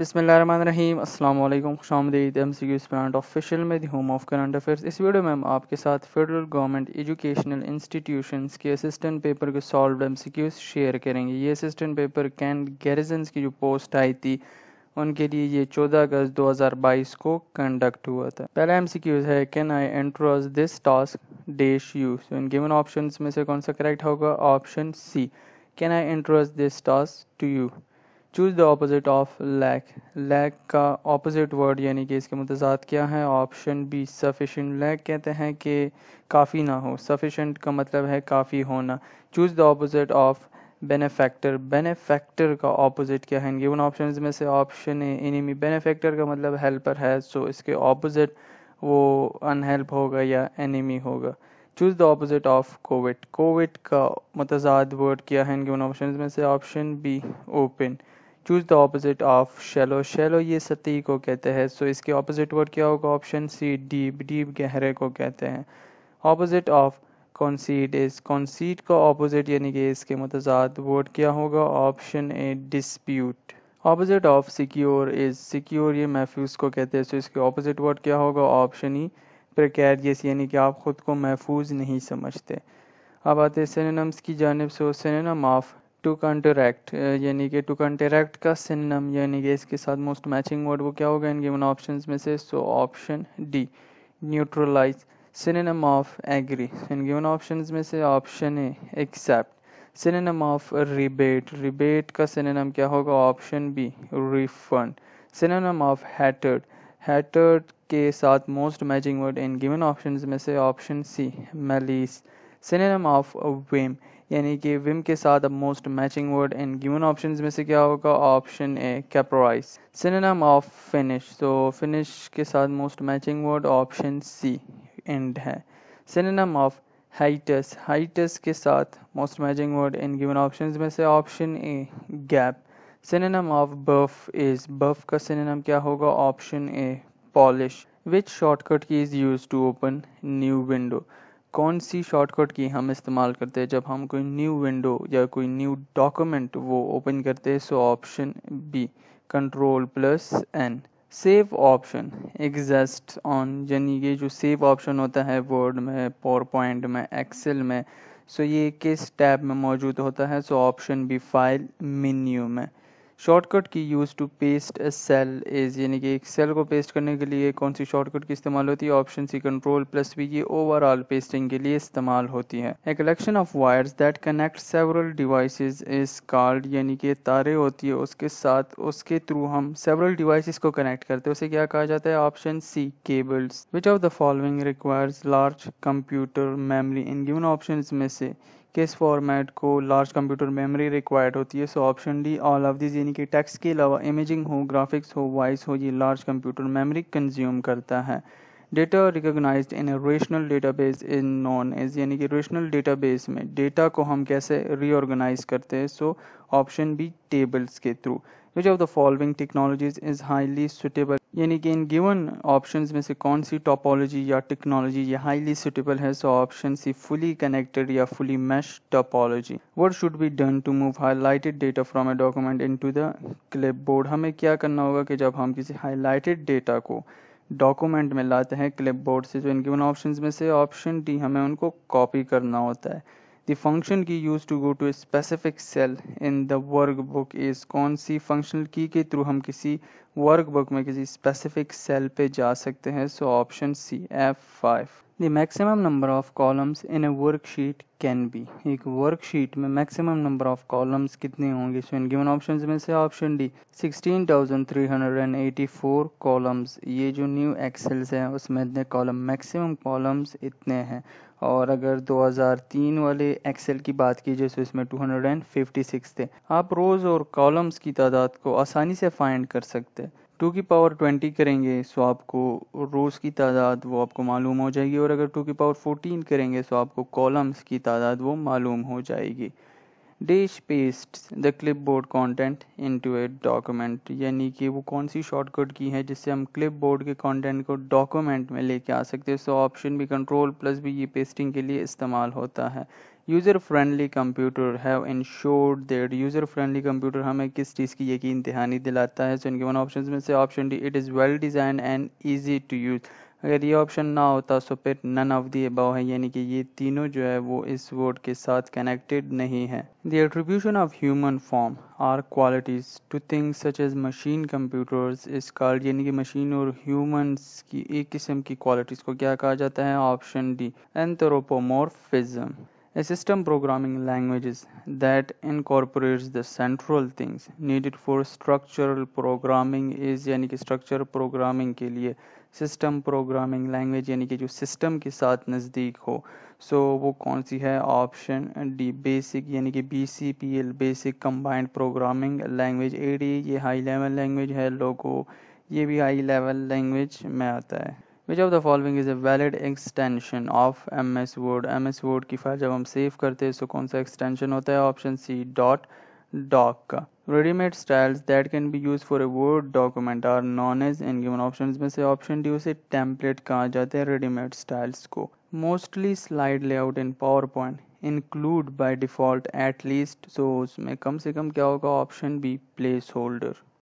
बिसमीम अल्लाम शामदीद MCQs plan official में the home of current affairs इस वीडियो में हम आपके साथ फेडरल गवर्नमेंट एजुकेशनल इंस्टीट्यूशंस के असिस्टेंट पेपर के solve MCQs share करेंगे ये असिस्टेंट पेपर कैन गैरिजन की जो पोस्ट आई थी उनके लिए ये 14 अगस्त 2022 को कंडक्ट हुआ था पहला एम सी क्यूज है can I entrust this task dash you so in given option में से कौन सा करेक्ट होगा option C can I entrust this task to you choose the opposite of lack lack का ऑपोजिट वर्ड यानी कि इसके मतजाद क्या है ऑप्शन बी सफिशेंट लैक कहते हैं कि काफ़ी ना हो सफिशेंट का मतलब है काफ़ी होना choose the opposite of benefactor benefactor का ऑपोजिट क्या है गिवन ऑप्शन में से ऑप्शन ए एनिमी बेनेफैक्टर का मतलब हेल्पर है सो so इसके ऑपोजिट वो अनहेल्प होगा या एनिमी होगा choose the opposite of covet covet का मतजाद वर्ड क्या है गिवन ऑप्शन में से option B open choose the opposite of shallow shallow ये सतही को कहते हैं सो इसके ऑपोजिट वर्ड क्या होगा ऑप्शन सी डीप डीप गहरे को कहते हैं opposite of conceit is conceit का ऑपोजिट यानी कि इसके मतजाद वर्ड क्या होगा option A dispute opposite of secure is secure ये महफूज को कहते हैं सो इसके ऑपोजिट वर्ड क्या होगा ऑप्शन ई प्रिकेरियस यानी कि आप ख़ुद को महफूज नहीं समझते अब आते हैं सिनेम्स की जानब से synonym of to contract uh, यानी कि टू कंटेरैक्ट का सिनम यानी कि इसके साथ मोस्ट मैचिंग वर्ड वो क्या होगा इन गिवन ऑप्शंस में से so option D neutralize synonym of agree in given options में से option A accept synonym of rebate rebate का सिनेम क्या होगा option B refund synonym of hatred hatred के साथ most matching word in given options में से option C malice synonym of whim यानी कि विम के साथ अब most matching word in given options में से क्या होगा option A caprice सिनेम of finish तो फिनिश के साथ most matching word option C end है सिनेम ऑफ हाइटस हाइटस के साथ most matching word in given options में से option A gap synonym of buff is buff का सिनेम क्या होगा option A polish which shortcut key is use to open new window कौन सी shortcut की हम इस्तेमाल करते हैं जब हम कोई न्यू विंडो या कोई न्यू डॉक्यूमेंट वो ओपन करते हैं so option B control plus N save option एग्जस्ट ऑन यानी ये जो सेव ऑप्शन होता है वर्ड में पावर पॉइंट में एक्सेल में सो ये किस टैब में मौजूद होता है so option B file menu में shortcut key use to paste a cell is यानी कि एक सेल को पेस्ट करने के लिए कौन सी शॉर्टकट की इस्तेमाल होती है option C control plus V ये ओवरऑल पेस्टिंग के लिए इस्तेमाल होती है a collection of wires that connect several devices is called यानी कि तारे होती है उसके साथ उसके थ्रू हम सेवरल डिवाइसेस को कनेक्ट करते हैं उसे क्या कहा जाता है option C cables which of the following requires large computer memory इन गिवन ऑप्शन में से किस फॉर्मेट को लार्ज कंप्यूटर मेमोरी रिक्वायर्ड होती है so option D all of this यानी कि टेक्स्ट के अलावा इमेजिंग हो ग्राफिक्स हो वॉइस हो ये लार्ज कंप्यूटर मेमोरी कंज्यूम करता है data recognise in rational database in known as यानी कि रेशनल डेटाबेस में डेटा को हम कैसे रीऑर्गेनाइज करते हैं सो ऑप्शन बी टेबल्स के through which of the following technologies is highly suitable यानी कि इन गिवन ऑप्शंस में से कौन सी टॉपोलॉजी या टेक्नोलॉजी ये हाईली सुटेबल है so option C fully connected या fully mesh topology what should be done to move highlighted data from a document into the clipboard हमें क्या करना होगा कि जब हम किसी हाईलाइटेड डेटा को डॉक्यूमेंट में लाते हैं क्लिप बोर्ड से जो तो इन गिवन ऑप्शन में से ऑप्शन डी हमें उनको कॉपी करना होता है The function key used to go to a specific cell in the workbook is कौन सी functional key के through हम किसी workbook में किसी specific cell पे जा सकते हैं so option C F5 the maximum number of columns in a worksheet can be एक वर्कशीट में मैक्सिमम नंबर ऑफ कॉलम्स कितने होंगे सो इन गिवन ऑप्शंस में से ऑप्शन डी 16,384 कॉलम्स ये जो न्यू एक्सेल्स हैं उसमें इतने कॉलम मैक्सिमम कॉलम्स इतने हैं और अगर 2003 वाले एक्सेल की बात की जाए तो इसमें 256 थे आप रोज और कॉलम्स की तादाद को आसानी से फाइंड कर सकते हैं टू की पावर ट्वेंटी करेंगे सो आपको रोज़ की तादाद वो आपको मालूम हो जाएगी और अगर टू की पावर फोर्टीन करेंगे सो आपको कॉलम्स की तादाद वो मालूम हो जाएगी this paste the clipboard content into a document यानी कि वो कौन सी शॉर्टकट की है जिससे हम क्लिप बोर्ड के कॉन्टेंट को डॉक्यूमेंट में लेके आ सकते हैं so option B control plus V ये पेस्टिंग के लिए इस्तेमाल होता है user friendly computer have ensured that user friendly computer हमें किस चीज़ की यकीन दहानी दिलाता है सो इनके वन ऑप्शन में से option D it is well design and easy to use अगर ये ऑप्शन ना होता तो फिर नन ऑफ दी अबाव है यानी कि ये तीनों जो है वो इस वर्ड के साथ कनेक्टेड नहीं है the attribution of human form or qualities to things such as machine computers is called यानी कि मशीन और ह्यूमंस की एक किस्म की क्वालिटीज को क्या कहा जाता है option D anthropomorphism A system programming language that incorporates the central things needed for structural programming is यानी कि structure programming के लिए system programming language यानी कि जो system के साथ नज़दीक हो so, वो कौन सी है option D basic यानी कि BCPL basic combined programming language AD programming language A D ये हाई लेवल लैंग्वेज है लोगो ये भी हाई लेवल लैंग्वेज में आता है which of the following is a valid extension of M S Word M S Word की file जब हम सेव करते हैं सो तो कौन सा एक्सटेंशन होता है ऑप्शन सी डॉट डॉक का readymade styles that can be use for a word document are known as इन गिवन ऑप्शन में से ऑप्शन डी उसे टेम्पलेट कहा जाता है रेडीमेड स्टाइल्स को mostly slide layout in PowerPoint include by default at least so उसमें कम से कम क्या होगा ऑप्शन बी प्लेस होल्डर